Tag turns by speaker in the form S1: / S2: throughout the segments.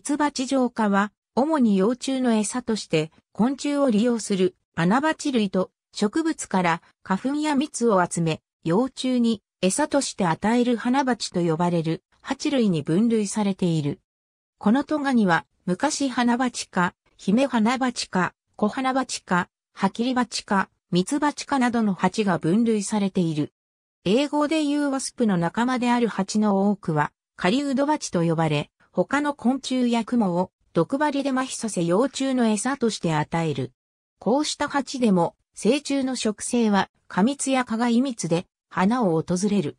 S1: ミツバチ浄化は、主に幼虫の餌として昆虫を利用する穴鉢類と植物から花粉や蜜を集め、幼虫に餌として与える花鉢と呼ばれる蜂類に分類されている。このトガには昔花鉢か、姫花鉢か、小花鉢か、ハキリ鉢か、ミツバチかなどの蜂が分類されている。英語で言うワスプの仲間である蜂の多くは、カリウド蜂と呼ばれ、他の昆虫や蛛を毒針で麻痺させ幼虫の餌として与える。こうした鉢でも、成虫の植生は、過密やが害密で、花を訪れる。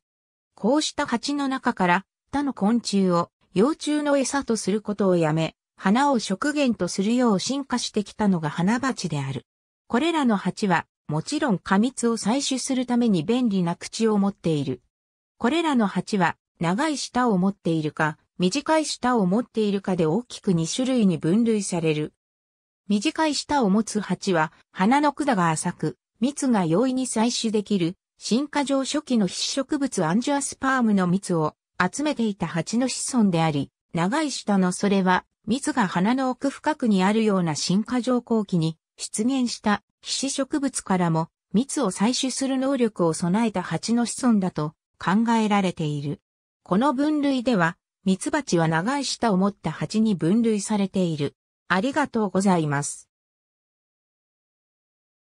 S1: こうした鉢の中から、他の昆虫を、幼虫の餌とすることをやめ、花を食源とするよう進化してきたのが花鉢である。これらの鉢は、もちろん過密を採取するために便利な口を持っている。これらの鉢は、長い舌を持っているか、短い舌を持っているかで大きく2種類に分類される。短い舌を持つ蜂は、花の管が浅く、蜜が容易に採取できる、進化上初期の必植物アンジュアスパームの蜜を集めていた蜂の子孫であり、長い舌のそれは、蜜が花の奥深くにあるような進化上後期に出現した被植物からも蜜を採取する能力を備えた蜂の子孫だと考えられている。この分類では蜜蜂は長い舌を持った蜂に分類されている。ありがとうございます。